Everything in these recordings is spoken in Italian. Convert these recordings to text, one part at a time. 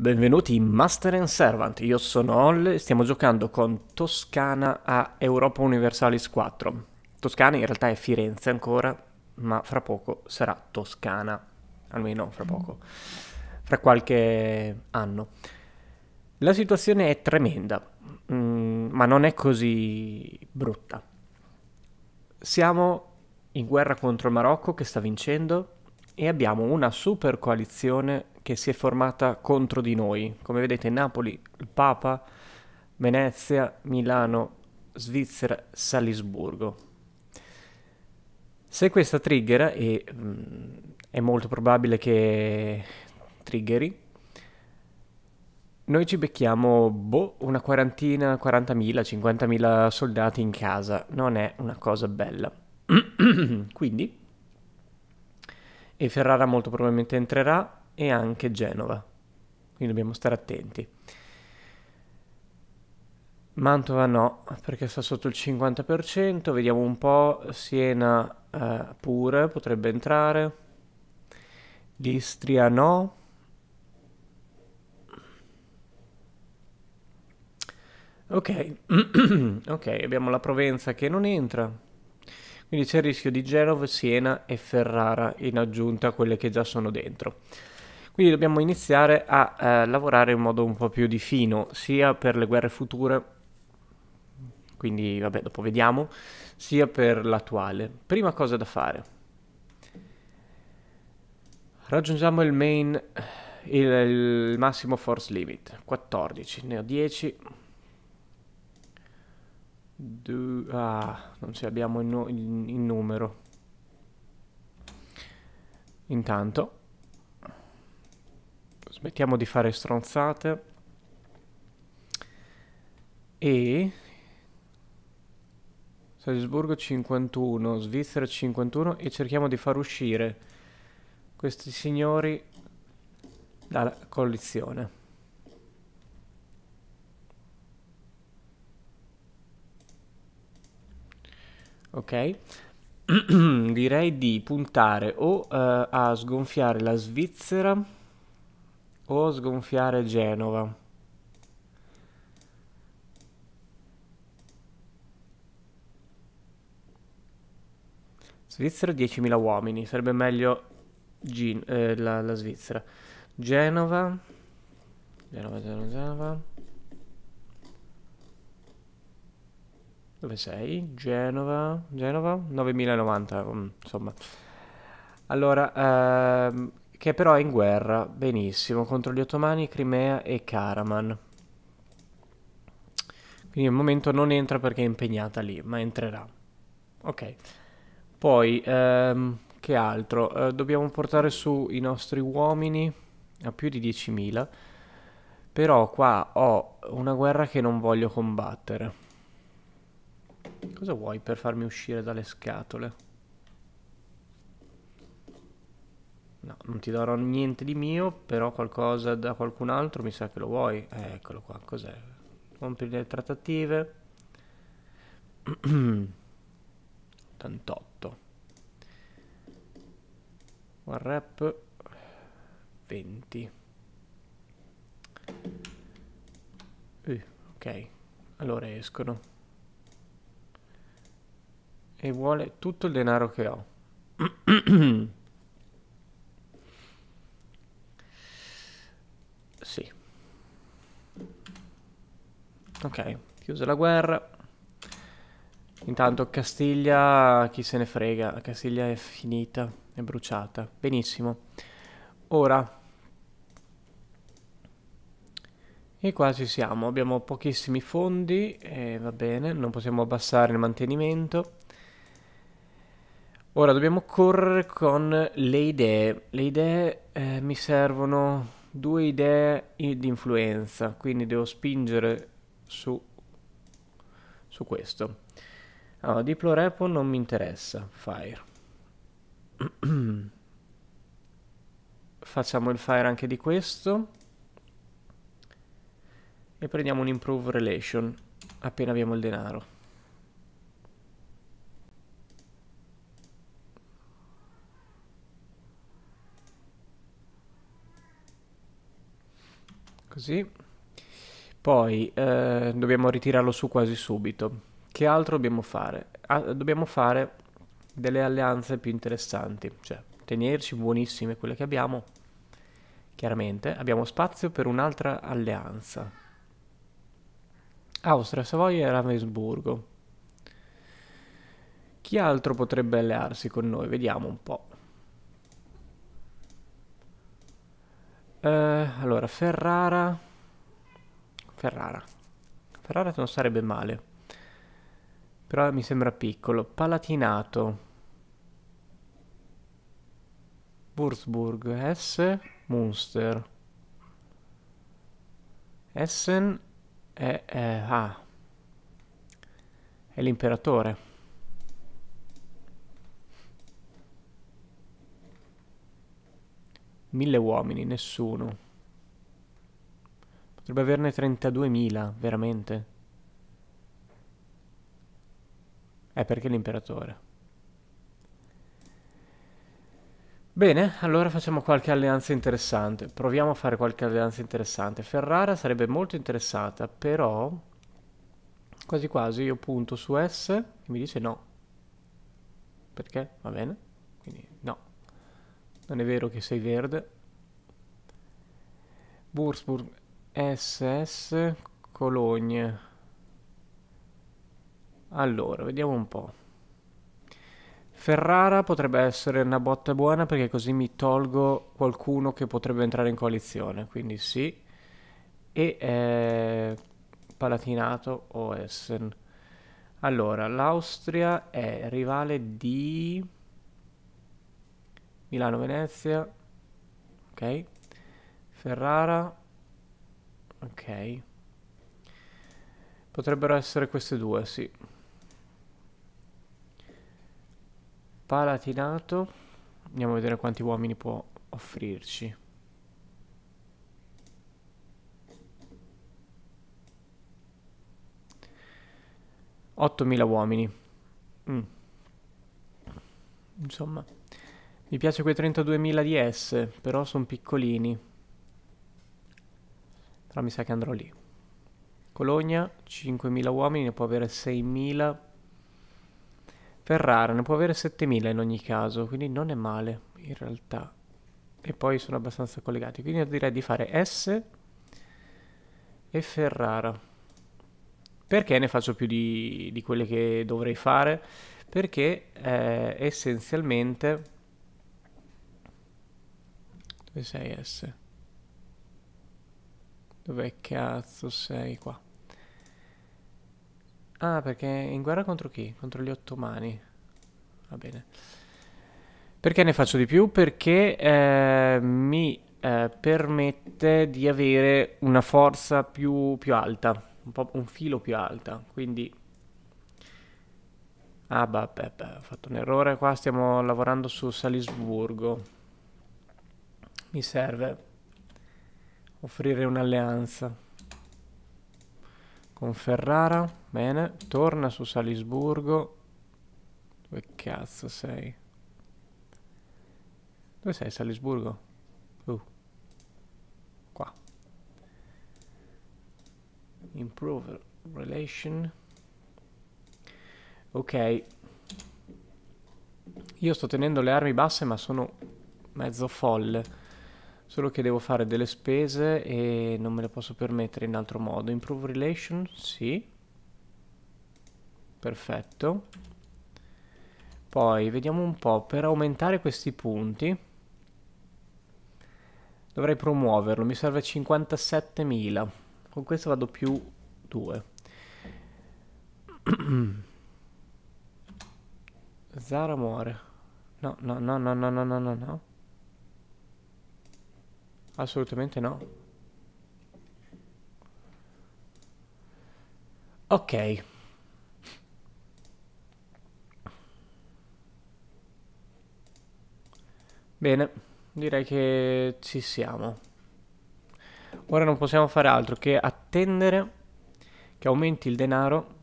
Benvenuti in Master and Servant, io sono Oll e stiamo giocando con Toscana a Europa Universalis 4. Toscana in realtà è Firenze ancora, ma fra poco sarà Toscana, almeno fra poco, fra qualche anno. La situazione è tremenda, mh, mm, ma non è così brutta. Siamo in guerra contro il Marocco che sta vincendo, e abbiamo una super coalizione che si è formata contro di noi. Come vedete Napoli, il Papa, Venezia, Milano, Svizzera, Salisburgo. Se questa trigger, e mh, mm, è molto probabile che triggeri, noi ci becchiamo boh, una quarantina, 40.000, 50.000 soldati in casa. Non è una cosa bella. Quindi e Ferrara molto probabilmente entrerà e anche Genova, quindi dobbiamo stare attenti. Mantova no, perché sta sotto il 50%, vediamo un po', Siena eh, pure potrebbe entrare, L'Istria no, ok, ok, abbiamo la Provenza che non entra, quindi c'è il rischio di Genova, Siena e Ferrara in aggiunta a quelle che già sono dentro. Quindi dobbiamo iniziare a eh, lavorare in modo un po' più di fino, sia per le guerre future, quindi vabbè dopo vediamo, sia per l'attuale. Prima cosa da fare. Raggiungiamo il main, il, il massimo force limit, 14, ne ho 10, Du ah, non ce l'abbiamo in, no in, in numero. Intanto smettiamo di fare stronzate e Salisburgo 51, Svizzera 51 e cerchiamo di far uscire questi signori dalla coalizione. ok? Direi di puntare o eh, a sgonfiare la Svizzera o a sgonfiare Genova. Svizzera 10.000 uomini, sarebbe meglio Gin eh, la, la Svizzera. Genova, Genova, Genova, Genova. Dove sei? Genova, Genova? 9090, mm, insomma. Allora, ehm, che però è in guerra, benissimo, contro gli ottomani, Crimea e Karaman. Quindi al momento non entra perché è impegnata lì, ma entrerà. Ok. Poi, ehm, che altro? Eh, dobbiamo portare su i nostri uomini a più di 10.000. Però qua ho una guerra che non voglio combattere. Cosa vuoi per farmi uscire dalle scatole? No, non ti darò niente di mio, però qualcosa da qualcun altro mi sa che lo vuoi. Eh, eccolo qua, cos'è? Compri le trattative. 88. One rep 20. Uh, eh, ok, allora escono e vuole tutto il denaro che ho. sì. Ok, chiusa la guerra. Intanto Castiglia, chi se ne frega, Castiglia è finita, è bruciata. Benissimo. Ora... E qua ci siamo, abbiamo pochissimi fondi, e eh, va bene, non possiamo abbassare il mantenimento. Ora dobbiamo correre con le idee. Le idee eh, mi servono due idee di influenza, quindi devo spingere su, su questo. Allora, Diplorepo non mi interessa, fire. Facciamo il fire anche di questo. E prendiamo un improve relation appena abbiamo il denaro. Così. Poi eh, dobbiamo ritirarlo su quasi subito. Che altro dobbiamo fare? Ah, dobbiamo fare delle alleanze più interessanti, cioè tenerci buonissime quelle che abbiamo. Chiaramente abbiamo spazio per un'altra alleanza. Austria, Savoia e Ravensburgo. Chi altro potrebbe allearsi con noi? Vediamo un po'. Eh, allora, Ferrara... Ferrara. Ferrara non sarebbe male. Però mi sembra piccolo. Palatinato. Wurzburg. S. Munster. Essen è... è eh, ah. È l'imperatore. Mille uomini, nessuno. Potrebbe averne 32.000, veramente. È perché l'imperatore. Bene, allora facciamo qualche alleanza interessante. Proviamo a fare qualche alleanza interessante. Ferrara sarebbe molto interessata, però quasi quasi io punto su S che mi dice no. Perché? Va bene? Quindi no. Non è vero che sei verde. Wurzburg SS Cologne. Allora, vediamo un po'. Ferrara potrebbe essere una botta buona perché così mi tolgo qualcuno che potrebbe entrare in coalizione, quindi sì. E eh, Palatinato o Essen. Allora, l'Austria è rivale di... Milano-Venezia, ok, Ferrara, ok, potrebbero essere queste due, sì. Palatinato, andiamo a vedere quanti uomini può offrirci. Ottomila uomini. Mm. Insomma. Mi piace quei 32.000 di S, però sono piccolini. Però mi sa che andrò lì. Cologna, 5.000 uomini, ne può avere 6.000. Ferrara ne può avere 7.000 in ogni caso, quindi non è male in realtà. E poi sono abbastanza collegati, quindi direi di fare S e Ferrara. Perché ne faccio più di, di quelle che dovrei fare? Perché eh, essenzialmente 6S. Dove cazzo sei qua? Ah, perché in guerra contro chi? Contro gli ottomani. Va bene. Perché ne faccio di più? Perché eh, mi eh, permette di avere una forza più, più alta, un, un, filo più alta, quindi... Ah, vabbè, ho fatto un errore qua, stiamo lavorando su Salisburgo mi serve offrire un'alleanza con Ferrara, bene, torna su Salisburgo. Dove cazzo sei? Dove sei Salisburgo? Uh. Qua. Improve relation. Ok. Io sto tenendo le armi basse ma sono mezzo folle solo che devo fare delle spese e non me le posso permettere in altro modo. Improve relation, sì. Perfetto. Poi vediamo un po', per aumentare questi punti dovrei promuoverlo, mi serve 57.000. Con questo vado più 2. Zara muore. No, no, no, no, no, no, no, no. Assolutamente no. Ok. Bene, direi che ci siamo. Ora non possiamo fare altro che attendere che aumenti il denaro.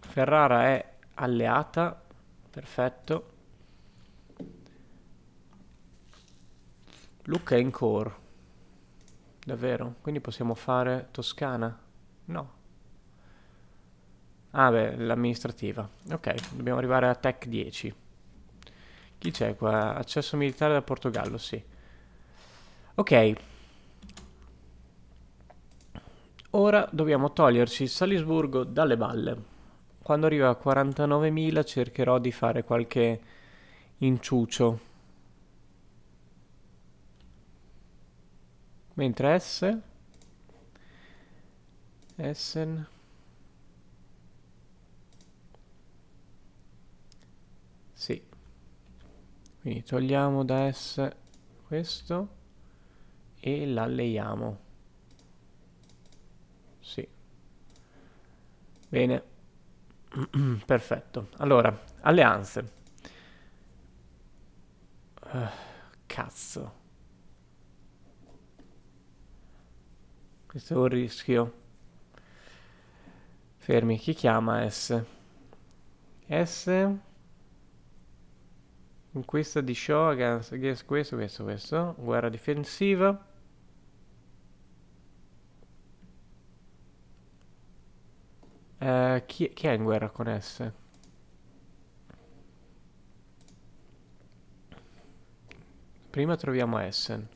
Ferrara è alleata, perfetto. Lucca è in core. Davvero? Quindi possiamo fare Toscana? No. Ah beh, l'amministrativa. Ok, dobbiamo arrivare a Tech 10. Chi c'è qua? Accesso militare da Portogallo, sì. Ok. Ora dobbiamo toglierci Salisburgo dalle balle. Quando arriva a 49.000 cercherò di fare qualche inciucio mentre S Essen sì quindi togliamo da S questo e l'alleiamo sì bene perfetto allora alleanze uh, cazzo Questo è un rischio. Fermi, chi chiama S? S? Conquista di Shoguns, guess questo, questo, questo. Guerra difensiva. Uh, chi, chi, è in guerra con S? Prima troviamo Essen.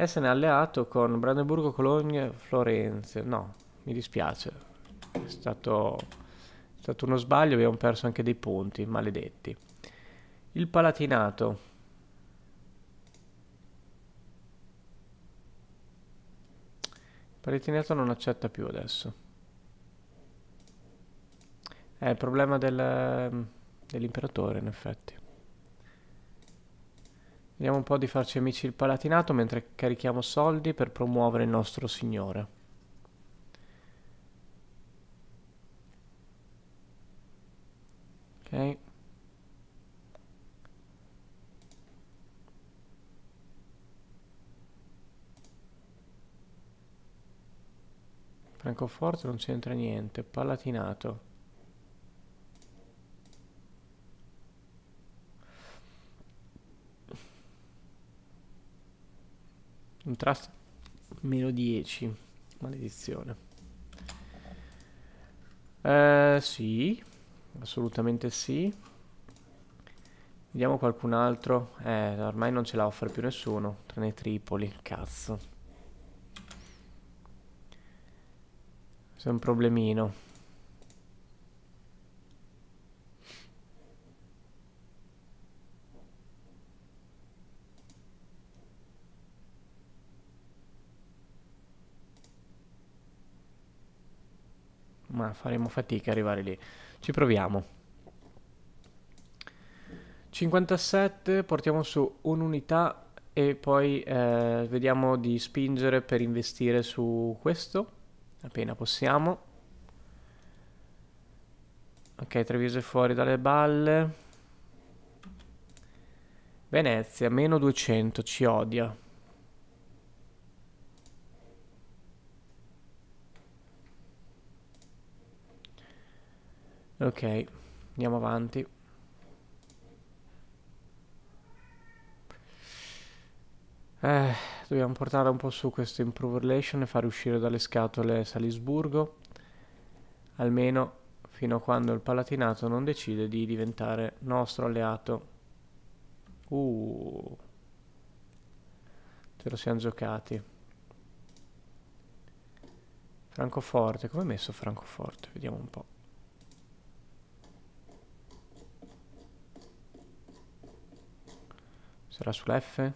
Esserne alleato con Brandeburgo, Cologne, Firenze. No, mi dispiace. È stato, è stato uno sbaglio, abbiamo perso anche dei punti, maledetti. Il Palatinato. Il Palatinato non accetta più adesso. È il problema del, dell'imperatore, in effetti. Vediamo un po' di farci amici il Palatinato mentre carichiamo soldi per promuovere il nostro Signore. Ok. Francoforte non c'entra niente, Palatinato. contrast meno 10 maledizione eh, sì assolutamente sì vediamo qualcun altro eh ormai non ce la offre più nessuno tranne Tripoli cazzo questo è un problemino faremo fatica a arrivare lì. Ci proviamo. 57, portiamo su un'unità e poi eh, vediamo di spingere per investire su questo, appena possiamo. Ok, Treviso è fuori dalle balle. Venezia, meno 200, ci odia. Ok, andiamo avanti. Eh, dobbiamo portare un po' su questo improve relation e far uscire dalle scatole Salisburgo, almeno fino a quando il Palatinato non decide di diventare nostro alleato. Uh, ce lo siamo giocati. Francoforte, come è messo Francoforte? Vediamo un po'. Sarà sull'F?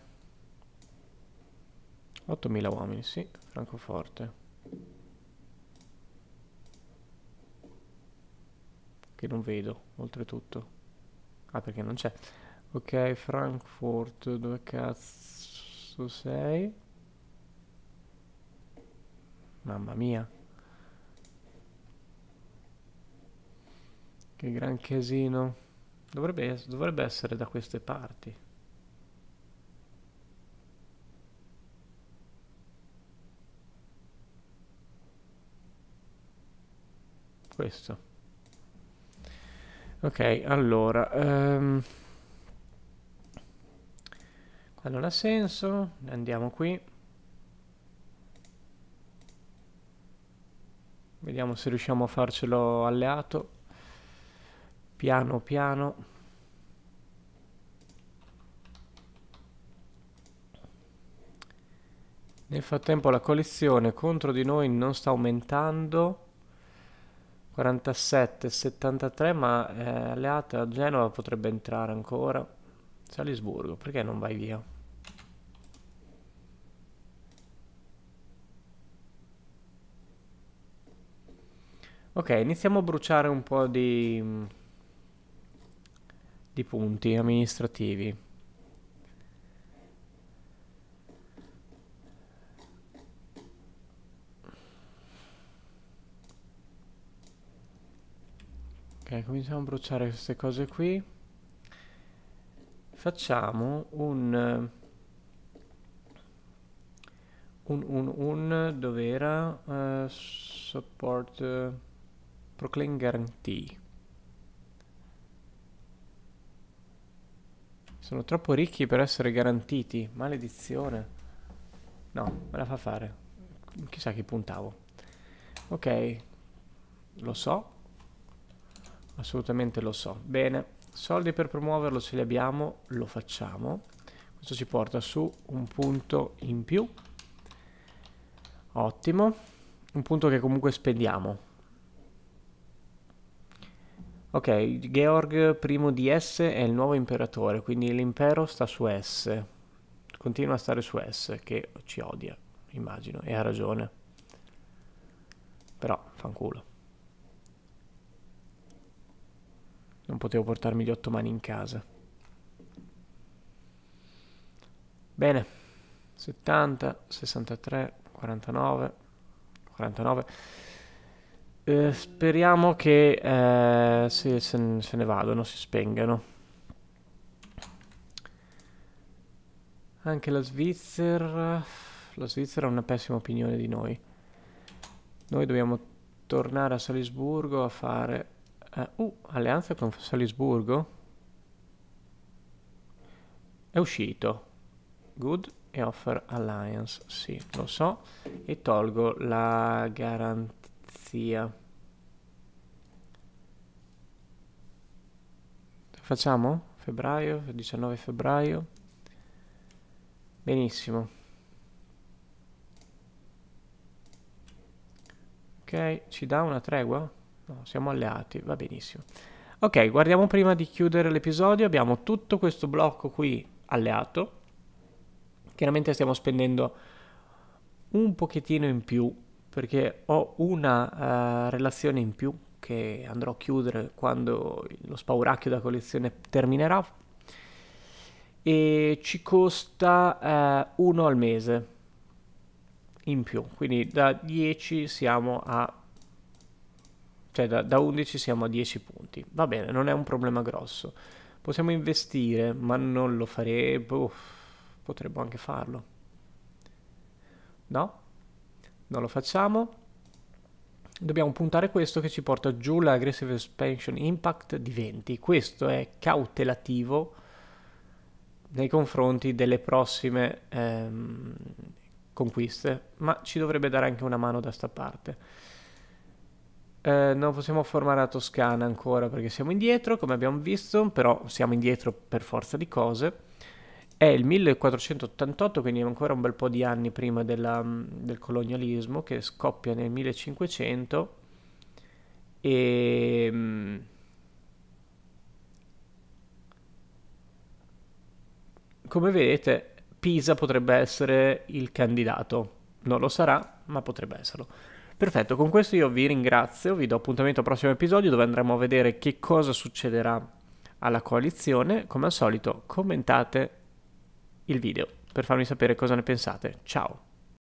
8000 uomini, sì, Francoforte. Che non vedo, oltretutto. Ah, perché non c'è. Ok, Frankfurt, dove cazzo sei? Mamma mia. Che gran casino. Dovrebbe, dovrebbe essere da queste parti. questo ok allora um, qua non ha senso andiamo qui vediamo se riusciamo a farcelo alleato piano piano Nel frattempo la coalizione contro di noi non sta aumentando. 47, 73, ma eh, alleato a Genova potrebbe entrare ancora. Salisburgo, perché non vai via? Ok, iniziamo a bruciare un po' di, di punti amministrativi. cominciamo a bruciare queste cose qui. Facciamo un... Un, un, un... Dove era? Uh, eh, support... Uh, proclaim guarantee. Sono troppo ricchi per essere garantiti. Maledizione. No, me la fa fare. Chissà chi puntavo. Ok, lo so assolutamente lo so. Bene, soldi per promuoverlo se li abbiamo, lo facciamo. Questo ci porta su un punto in più. Ottimo. Un punto che comunque spendiamo. Ok, Georg I di S è il nuovo imperatore, quindi l'impero sta su S. Continua a stare su S, che ci odia, immagino, e ha ragione. Però, fanculo. Non potevo portarmi gli ottomani in casa. Bene. 70, 63, 49, 49. Eh, speriamo che eh, se, se, se ne vadano, si spengano. Anche la Svizzera... La Svizzera ha una pessima opinione di noi. Noi dobbiamo tornare a Salisburgo a fare Uh, uh, alleanza con Salisburgo? È uscito. Good e Offer Alliance, sì, lo so. E tolgo la garanzia. Facciamo? Febbraio, 19 febbraio. Benissimo. Ok, ci dà una tregua? No, siamo alleati, va benissimo. Ok, guardiamo prima di chiudere l'episodio, abbiamo tutto questo blocco qui alleato. Chiaramente stiamo spendendo un pochettino in più perché ho una uh, relazione in più che andrò a chiudere quando lo spauracchio da collezione terminerà e ci costa uh, uno al mese in più quindi da 10 siamo a cioè da, da 11 siamo a 10 punti. Va bene, non è un problema grosso. Possiamo investire, ma non lo farei. Uff, boh, potremmo anche farlo. No? Non lo facciamo. Dobbiamo puntare questo che ci porta giù l'aggressive expansion impact di 20. Questo è cautelativo nei confronti delle prossime ehm, conquiste, ma ci dovrebbe dare anche una mano da sta parte. Eh, non possiamo formare la Toscana ancora perché siamo indietro, come abbiamo visto, però siamo indietro per forza di cose. È il 1488, quindi ancora un bel po' di anni prima della, mm, del colonialismo, che scoppia nel 1500 e... Mm, come vedete, Pisa potrebbe essere il candidato, non lo sarà, ma potrebbe esserlo. Perfetto, con questo io vi ringrazio, vi do appuntamento al prossimo episodio dove andremo a vedere che cosa succederà alla coalizione. Come al solito commentate il video per farmi sapere cosa ne pensate. Ciao!